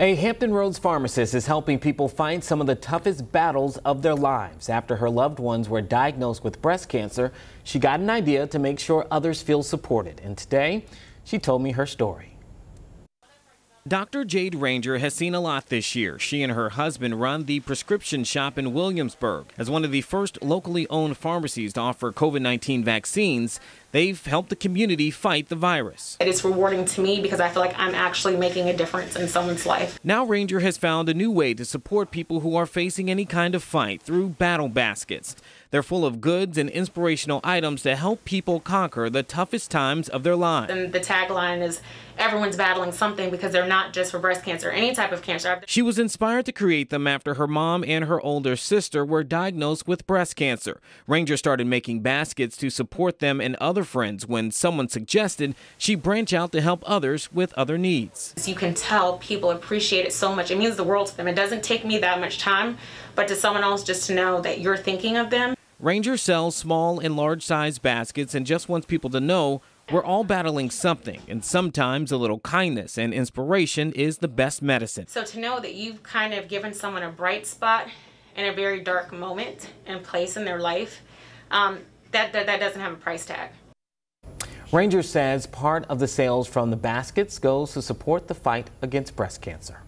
A Hampton Roads pharmacist is helping people fight some of the toughest battles of their lives. After her loved ones were diagnosed with breast cancer, she got an idea to make sure others feel supported. And today, she told me her story. Dr. Jade Ranger has seen a lot this year. She and her husband run the prescription shop in Williamsburg. As one of the first locally owned pharmacies to offer COVID 19 vaccines, they've helped the community fight the virus. It is rewarding to me because I feel like I'm actually making a difference in someone's life. Now, Ranger has found a new way to support people who are facing any kind of fight through battle baskets. They're full of goods and inspirational items to help people conquer the toughest times of their lives. And the tagline is everyone's battling something because they're not just for breast cancer, any type of cancer. She was inspired to create them after her mom and her older sister were diagnosed with breast cancer. Ranger started making baskets to support them and other friends when someone suggested she branch out to help others with other needs. As you can tell people appreciate it so much. It means the world to them. It doesn't take me that much time, but to someone else just to know that you're thinking of them. Ranger sells small and large size baskets and just wants people to know we're all battling something, and sometimes a little kindness and inspiration is the best medicine. So to know that you've kind of given someone a bright spot in a very dark moment and place in their life, um, that, that, that doesn't have a price tag. Ranger says part of the sales from the baskets goes to support the fight against breast cancer.